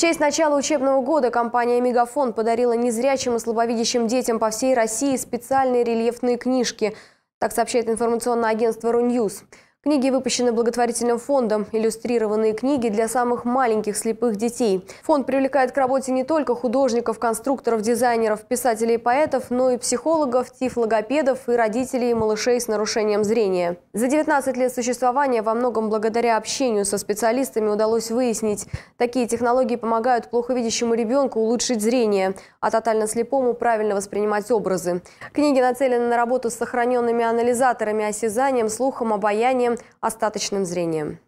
В честь начала учебного года компания «Мегафон» подарила незрячим и слабовидящим детям по всей России специальные рельефные книжки. Так сообщает информационное агентство «Руньюз». Книги выпущены благотворительным фондом, иллюстрированные книги для самых маленьких слепых детей. Фонд привлекает к работе не только художников, конструкторов, дизайнеров, писателей и поэтов, но и психологов, тифлогопедов и родителей малышей с нарушением зрения. За 19 лет существования во многом благодаря общению со специалистами удалось выяснить, такие технологии помогают плоховидящему ребенку улучшить зрение, а тотально слепому правильно воспринимать образы. Книги нацелены на работу с сохраненными анализаторами, осязанием, слухом, обаянием, остаточным зрением.